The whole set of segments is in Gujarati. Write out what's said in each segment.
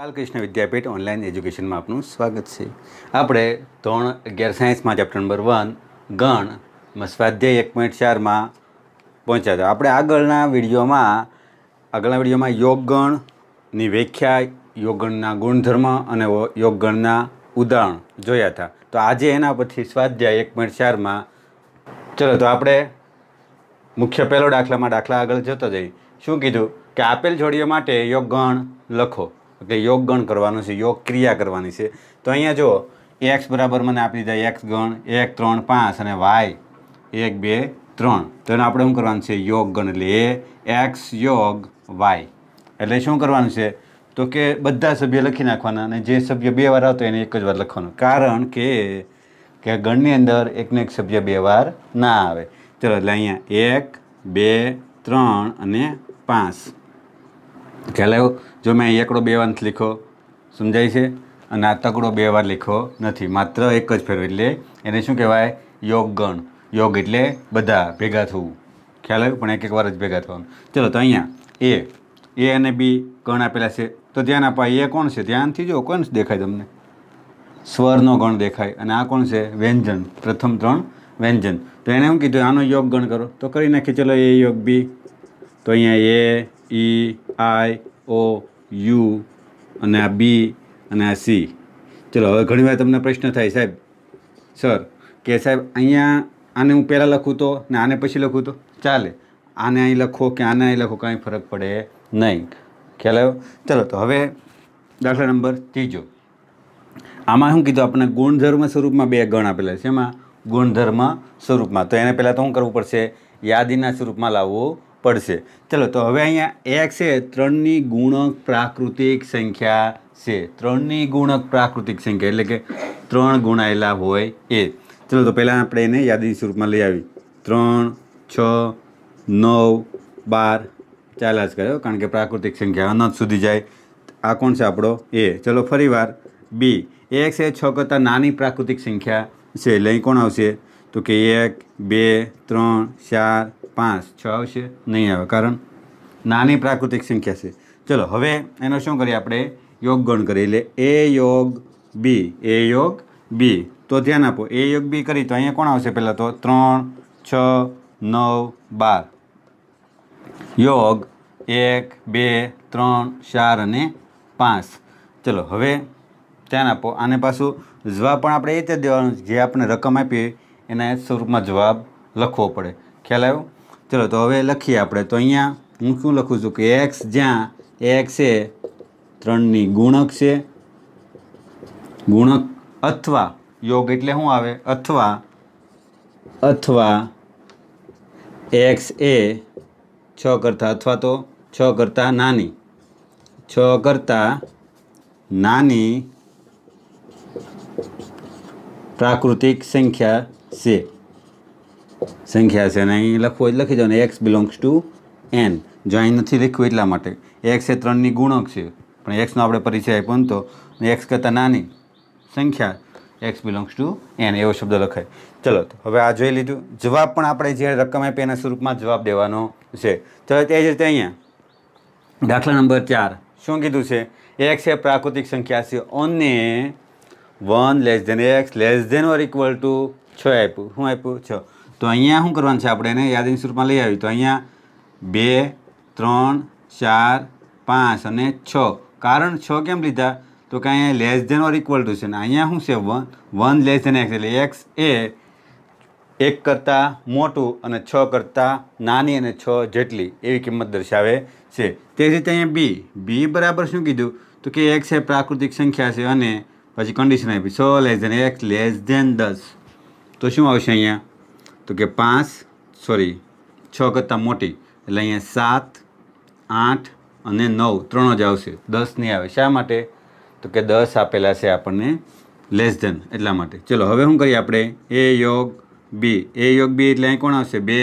બાલકૃષ્ણ વિદ્યાપીઠ ઓનલાઈન એજ્યુકેશનમાં આપનું સ્વાગત છે આપણે ધોરણ અગિયાર સાયન્સમાં ચેપ્ટર નંબર વન ગણ સ્વાધ્યાય એક પોઈન્ટ ચારમાં પહોંચ્યા હતા આપણે આગળના વિડીયોમાં આગળના વિડીયોમાં યોગગણની વ્યાખ્યા યોગગણના ગુણધર્મ અને યોગગણના ઉદાહરણ જોયા હતા તો આજે એના પછી સ્વાધ્યાય એક પોઈન્ટ ચારમાં ચલો તો આપણે મુખ્ય પહેલો દાખલામાં દાખલા આગળ જતો જઈ શું કીધું કે આપેલ જોડીઓ માટે યોગગણ લખો કે યોગ ગણ કરવાનો છે યોગ ક્રિયા કરવાની છે તો અહીંયા જો એક્સ બરાબર મને આપી દીધા એક્સ ગણ એક ત્રણ પાંચ અને વાય એક બે ત્રણ તો એને આપણે શું કરવાનું છે યોગ ગણ એટલે એ એક્સ યોગ વાય એટલે શું કરવાનું છે તો કે બધા સભ્ય લખી નાખવાના અને જે સભ્ય બે વાર આવતો એને એક જ વાર લખવાનું કારણ કે કે ગણની અંદર એકને એક સભ્ય બે વાર ના આવે ચલો એટલે અહીંયા એક બે ત્રણ અને પાંચ ખ્યાલ આવ્યો જો મેં એકડો બે વાર લીખો સમજાય છે અને આ તકડો બે વાર લીખો નથી માત્ર એક જ ફેરો એટલે એને શું કહેવાય યોગગણ યોગ એટલે બધા ભેગા થવું ખ્યાલ આવ્યું પણ એક એક વાર જ ભેગા થવાનું ચલો તો અહીંયા એ એ અને બી ગણ આપેલા છે તો ધ્યાન આપો એ કોણ છે ધ્યાનથી જો કોણ દેખાય તમને સ્વરનો ગણ દેખાય અને આ કોણ છે વ્યંજન પ્રથમ ત્રણ વ્યંજન તો એણે શું કીધું આનો યોગ ગણ કરો તો કરી નાખી ચલો એ યોગ બી તો અહીંયા એ ઈ આઈ ઓ યુ અને આ બી અને આ સી ચલો હવે ઘણીવાર તમને પ્રશ્ન થાય સાહેબ સર કે સાહેબ અહીંયા આને હું પહેલાં લખું તો ને આને પછી લખું તો ચાલે આને અહીં લખો કે આને અહીં લખો કાંઈ ફરક પડે નહીં ખ્યાલ આવ્યો ચલો તો હવે દાખલા નંબર ત્રીજો આમાં શું કીધું આપણને ગુણધર્મ સ્વરૂપમાં બે ગણ આપેલા છે એમાં ગુણધર્મ સ્વરૂપમાં તો એને પહેલાં તો શું કરવું પડશે યાદીના સ્વરૂપમાં લાવવું પડશે ચલો તો હવે અહીંયા એક છે ત્રણની ગુણક પ્રાકૃતિક સંખ્યા છે ત્રણની ગુણક પ્રાકૃતિક સંખ્યા એટલે કે ત્રણ ગુણાયેલા હોય એ ચલો તો પહેલાં આપણે એને યાદીની સ્વરૂપમાં લઈ આવી ત્રણ છ નવ બાર ચાલ્યા જ કર્યો કારણ કે પ્રાકૃતિક સંખ્યા અનંત સુધી જાય આ કોણ છે આપણો એ ચલો ફરી વાર બી એક છે છ કરતાં નાની પ્રાકૃતિક સંખ્યા છે એટલે અહીં કોણ આવશે તો કે એક બે ત્રણ ચાર પાંચ છ આવશે નહીં આવે કારણ નાની પ્રાકૃતિક સંખ્યા છે ચલો હવે એનો શું કરીએ આપણે યોગ ગણ કરીએ એટલે એ યોગ બી એ યોગ બી તો ધ્યાન આપો એ યોગ બી કરી તો અહીંયા કોણ આવશે પહેલાં તો ત્રણ છ નવ બાર યોગ એક બે ત્રણ ચાર અને પાંચ ચલો હવે ધ્યાન આપો આને પાછું જવાબ પણ આપણે એ રીતે દેવાનું જે આપણે રકમ આપીએ એના સ્વરૂપમાં જવાબ લખવો પડે ખ્યાલ આવ્યો चलो तो हमें लखी आप तो अँ हूँ शूँ लखू चु कि एक्स ज्या एक्स ए त्री गुणक से गुणक अथवा योग एट अथवा अथवा एक्स ए छ करता अथवा तो छ करता नानी छ करता नानी प्राकृतिक संख्या से સંખ્યા છે અને અહીં લખવું એટલે લખી જાઓ ને એક્સ બિલોંગ્સ ટુ એન જો અહીં નથી લખ્યું એટલા માટે એક્સ એ ત્રણની ગુણક છે પણ એક્સનો આપણે પરિચય આપ્યો ને તો એક્સ કરતાં નાની સંખ્યા એક્સ બિલોંગ્સ ટુ એન એવો શબ્દ લખાય ચલો હવે આ જોઈ લીધું જવાબ પણ આપણે જે રકમ આપી એના સ્વરૂપમાં જવાબ દેવાનો છે ચલો તે જ રીતે અહીંયા દાખલા નંબર ચાર શું કીધું છે એક્સ એ પ્રાકૃતિક સંખ્યા છે અને one less than X less than or equal to છ આપ્યું શું આપ્યું છ તો અહીંયા શું કરવાનું છે આપણે એને યાદીની સ્વરૂપમાં લઈ આવી તો અહીંયા બે ત્રણ ચાર પાંચ અને છ કારણ છ કેમ લીધા તો કે અહીંયા less than or equal to છે ને અહીંયા શું છે one one less than X એટલે એક્સ એ એક કરતાં મોટું અને છ કરતાં નાની અને છ જેટલી એવી કિંમત દર્શાવે છે તે જ રીતે અહીંયા બી બી બરાબર શું કીધું તો કે એક્સ એ પ્રાકૃતિક સંખ્યા છે અને પછી કન્ડિશન આપી so less than X less than દસ તો શું આવશે અહીંયા તો કે પાંચ સોરી છ કરતાં મોટી એટલે અહીંયા સાત આઠ અને નવ ત્રણ જ આવશે દસ નહીં આવે શા માટે તો કે દસ આપેલા છે આપણને લેસ ધેન એટલા માટે ચલો હવે શું કરીએ આપણે એ યોગ બી એ યોગ બી એટલે અહીં કોણ આવશે બે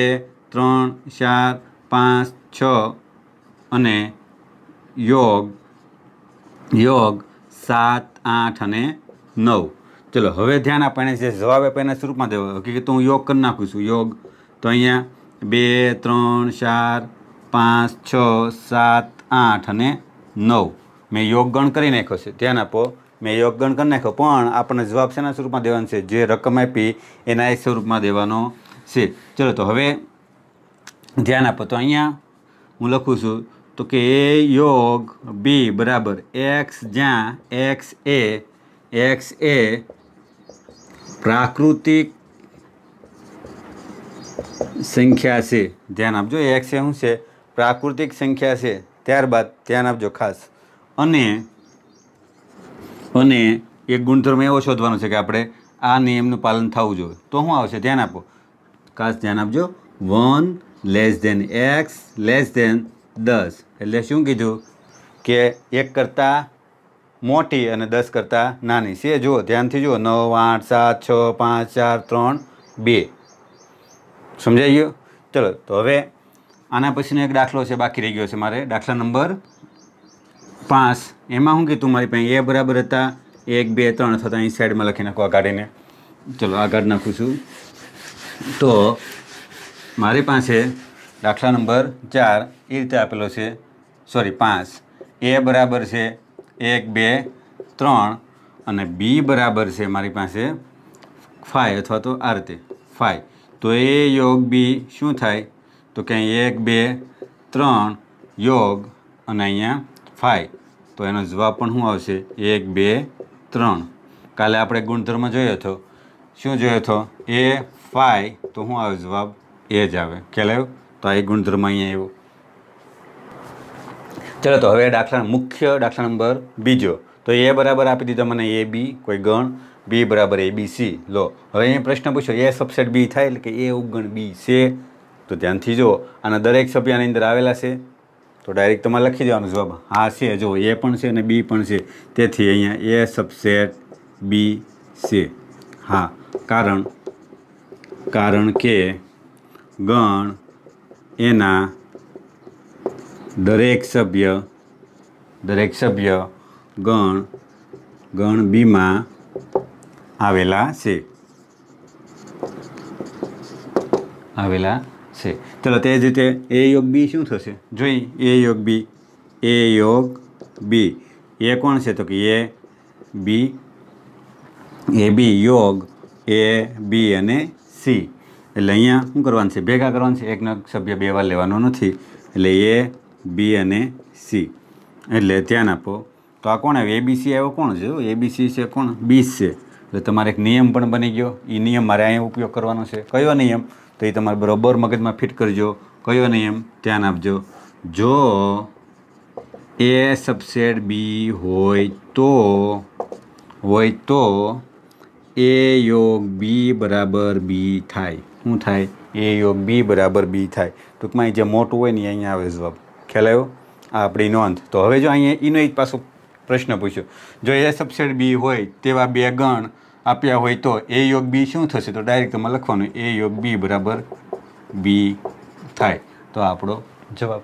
ત્રણ ચાર પાંચ છ અને યોગ યોગ સાત આઠ અને નવ ચલો હવે ધ્યાન આપણને જે જવાબ આપણને સ્વરૂપમાં દેવો હકીકત હું યોગ કરી નાખું છું યોગ તો અહીંયા બે ત્રણ ચાર પાંચ છ સાત આઠ અને નવ મેં યોગગણ કરી નાખ્યો છે ધ્યાન આપો મેં યોગગણ કરી નાખ્યો પણ આપણને જવાબ શેના સ્વરૂપમાં દેવાનો છે જે રકમ આપી એના એ સ્વરૂપમાં દેવાનો છે ચલો તો હવે ધ્યાન આપો તો અહીંયા હું લખું છું તો કે એ યોગ બી બરાબર એક્સ જ્યાં એક્સ એ એક્સ એ પ્રાકૃતિક સંખ્યા છે ધ્યાન આપજો એક્સ છે શું છે પ્રાકૃતિક સંખ્યા છે ત્યારબાદ ધ્યાન આપજો ખાસ અને અને એક ગુણધર્મ એવો શોધવાનો છે કે આપણે આ નિયમનું પાલન થવું જોઈએ તો શું આવશે ધ્યાન આપો ખાસ ધ્યાન આપજો one less than X less than દસ એટલે શું કીધું કે એક કરતાં મોટી અને દસ કરતાં નાની છે જુઓ ધ્યાનથી જુઓ નવ આઠ સાત છ પાંચ ચાર ત્રણ બે સમજાઈ ગયો ચલો તો હવે આના પછીનો એક દાખલો છે બાકી રહી ગયો છે મારે દાખલા નંબર પાંચ એમાં શું કીધું મારી પાસે એ બરાબર હતા એક બે ત્રણ થતાં અહીં સાઈડમાં લખી નાખો આ કાઢીને ચલો આ કાઢી નાખું છું તો મારી પાસે દાખલા નંબર ચાર એ રીતે આપેલો છે સોરી પાંચ એ બરાબર છે એક બે ત્રણ અને બી બરાબર છે મારી પાસે ફાઈ અથવા તો આ રીતે ફાઈ તો એ યોગ બી શું થાય તો કે એક બે ત્રણ યોગ અને અહીંયા ફાઈ તો એનો જવાબ પણ શું આવશે એક બે ત્રણ કાલે આપણે ગુણધર્મ જોયો હતો શું જોયો હતો એ ફાઈ તો શું આવે જવાબ એ જ આવે ખ્યાલ આવ્યો તો આ એ ગુણધર્મ અહીંયા આવ્યો ચાલો તો હવે દાખલા મુખ્ય દાખલા નંબર બીજો તો એ બરાબર આપી દીધો મને એ બી કોઈ ગણ બી બરાબર એ બી સી લો હવે અહીં પ્રશ્ન પૂછ્યો એ સબસેટ બી થાય એટલે કે એ ઉપગણ બી છે તો ધ્યાનથી જુઓ આના દરેક સભ્યની અંદર આવેલા છે તો ડાયરેક્ટ તમારે લખી દેવાનો જવાબ હા છે જો એ પણ છે અને બી પણ છે તેથી અહીંયા એ સબસેટ બી છે હા કારણ કારણ કે ગણ એના દરેક સભ્ય દરેક સભ્ય ગણ ગણ બીમાં આવેલા છે આવેલા છે ચલો તે જ રીતે એ યોગ બી શું થશે જોઈ એ યોગ બી એ યોગ બી એ કોણ છે તો કે એ બી એ બી યોગ એ બી અને સી એટલે અહીંયા શું કરવાનું છે ભેગા કરવાનું છે એકના સભ્ય બે વાર લેવાનો નથી એટલે એ બી અને સી એટલે ધ્યાન આપો તો આ કોણ આવ્યું એબીસી આવ્યો કોણ છે એબીસી છે કોણ બી છે એટલે તમારે એક નિયમ પણ બની ગયો એ નિયમ મારે અહીંયા ઉપયોગ કરવાનો છે કયો નિયમ તો એ તમારે બરોબર મગજમાં ફિટ કરજો કયો નિયમ ધ્યાન આપજો જો એ સબસેડ બી હોય તો હોય તો એ યોગ બી બરાબર બી થાય શું થાય એ યોગ બી બરાબર બી થાય ટૂંકમાં જે મોટું હોય ને અહીંયા આવે જવાબ ખ્યાલ આવ્યો આ આપણી નોંધ તો હવે જો અહીંયા એનો જ પાછો પ્રશ્ન પૂછ્યો જો એ સબસેડ બી હોય તેવા બે ગણ આપ્યા હોય તો એ યોગ બી શું થશે તો ડાયરેક્ટ તમારે લખવાનું એ યોગ બી બરાબર બી થાય તો આપણો જવાબ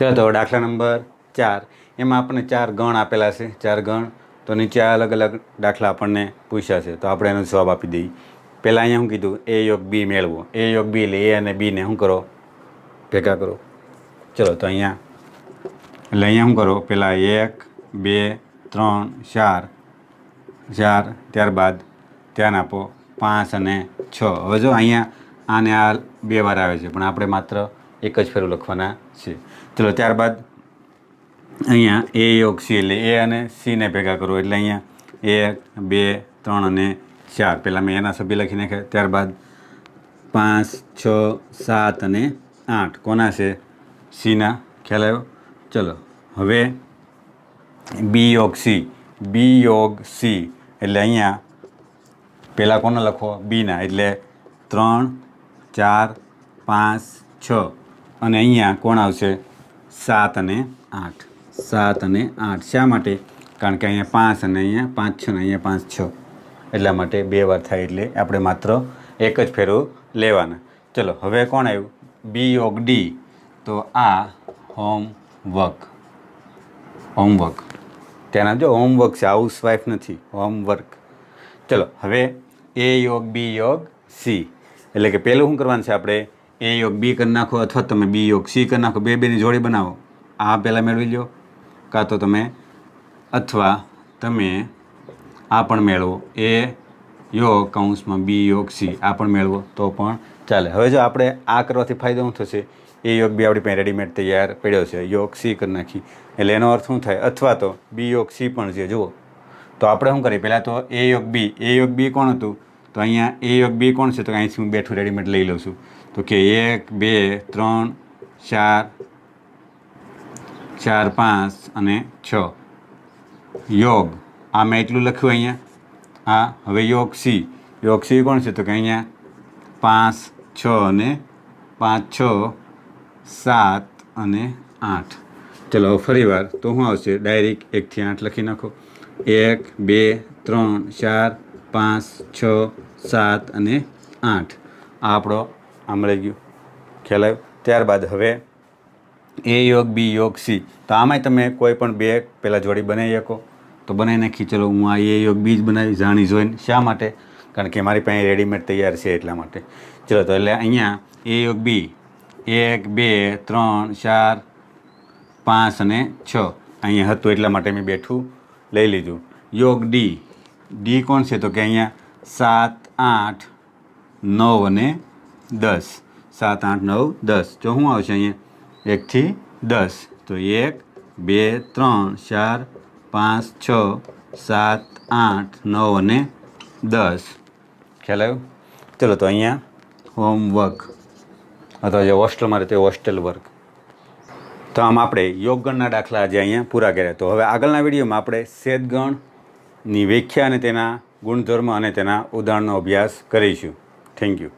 ચાલો તો દાખલા નંબર ચાર એમાં આપણને ચાર ગણ આપેલા છે ચાર ગણ તો નીચે અલગ અલગ દાખલા આપણને પૂછ્યા છે તો આપણે એનો જવાબ આપી દઈએ પહેલાં અહીંયા શું કીધું એ યોગ બી મેળવો એ યોગ બી એટલે એ અને બીને શું કરો ભેગા કરો ચલો તો અહીંયા એટલે અહીંયા શું કરો પહેલાં એક બે ત્રણ ચાર ચાર ત્યારબાદ ધ્યાન આપો પાંચ અને છ હવે જો અહીંયા આને આ બે વાર આવે છે પણ આપણે માત્ર એક જ ફેરો લખવાના છે ચલો ત્યારબાદ અહીંયા એ યોગ સી એટલે એ અને સીને ભેગા કરો એટલે અહીંયા એક બે ત્રણ અને ચાર પહેલાં મેં એના સભ્ય લખી નાખ્યા ત્યારબાદ પાંચ છ સાત અને આઠ કોના છે સીના ખ્યાલ આવ્યો ચલો હવે બી યોગ સી બી યોગ સી એટલે અહીંયા પહેલાં કોને લખો બીના એટલે ત્રણ ચાર પાંચ છ અને અહીંયા કોણ આવશે સાત અને આઠ સાત અને આઠ શા માટે કારણ કે અહીંયા પાંચ અને અહીંયા પાંચ છ અને અહીંયા પાંચ છ એટલા માટે બે વાર થાય એટલે આપણે માત્ર એક જ ફેરો લેવાના ચલો હવે કોણ આવ્યું બી યોગ ડી તો આ હોમવર્ક હોમવર્ક ત્યાંના જો હોમવર્ક છે હાઉસ હાઉસવાઈફ નથી હોમવર્ક ચલો હવે એ યોગ બી યોગ સી એટલે કે પહેલું શું કરવાનું છે આપણે એ યોગ બી કરી નાખો અથવા તમે બી યોગ સી કરી નાખો બે બેની જોડી બનાવો આ પહેલાં મેળવી લો કાં તો તમે અથવા તમે આ પણ મેળવો એ યોગ કૌંસમાં બી યોગ સી આ પણ મેળવો તો પણ ચાલે હવે જો આપણે આ કરવાથી ફાયદો શું થશે એ યોગ બી આપણી પાસે રેડીમેડ તૈયાર પડ્યો છે યોગ સી કરી નાખી એટલે એનો અર્થ શું થાય અથવા તો બી યોગ સી પણ છે જુઓ તો આપણે શું કરીએ પહેલાં તો એ યોગ બી એ યોગ બી કોણ હતું તો અહીંયા એ યોગ બી કોણ છે તો અહીંથી હું બેઠું રેડીમેડ લઈ લઉં છું તો કે એક બે ત્રણ ચાર ચાર પાંચ અને છ યોગ આ મેં એટલું લખ્યું અહીંયા આ હવે યોગ સી યોગ સી કોણ છે તો કે અહીંયા પાંચ છ અને પાંચ છ સાત અને આઠ ચલો ફરીવાર તો શું આવશે ડાયરેક્ટ એકથી આઠ લખી નાખો એક બે ત્રણ ચાર પાંચ છ સાત અને આઠ આ આપણો આમ રહી ગયો ખ્યાલ ત્યારબાદ હવે એ યોગ બી યોગ સી તો આમાંય તમે કોઈ પણ બે પહેલાં જોડી બનાવી શકો તો બનાવી નાખી ચલો હું આ એ યોગ બીજ બનાવી જાણી જોઈને શા માટે કારણ કે મારી પાસે રેડીમેડ તૈયાર છે એટલા માટે ચલો તો એટલે અહીંયા એ યોગ બી એક બે ત્રણ ચાર પાંચ અને છ અહીંયા હતું એટલા માટે મેં બેઠું લઈ લીધું યોગ ડી ડી કોણ છે તો કે અહીંયા સાત આઠ નવ અને દસ સાત આઠ નવ દસ તો શું આવશે અહીંયા એકથી દસ તો એક બે ત્રણ ચાર પાંચ છ સાત આઠ નવ અને દસ ખ્યાલ આવ્યો ચલો તો અહીંયા હોમવર્ક અથવા જે હોસ્ટેલમાં રહેતી તે હોસ્ટેલ વર્ક તો આમ આપણે યોગગણના દાખલા આજે અહીંયા પૂરા કર્યા તો હવે આગળના વિડીયોમાં આપણે સેદગણની વ્યાખ્યા અને તેના ગુણધર્મ અને તેના ઉદાહરણનો અભ્યાસ કરીશું થેન્ક યુ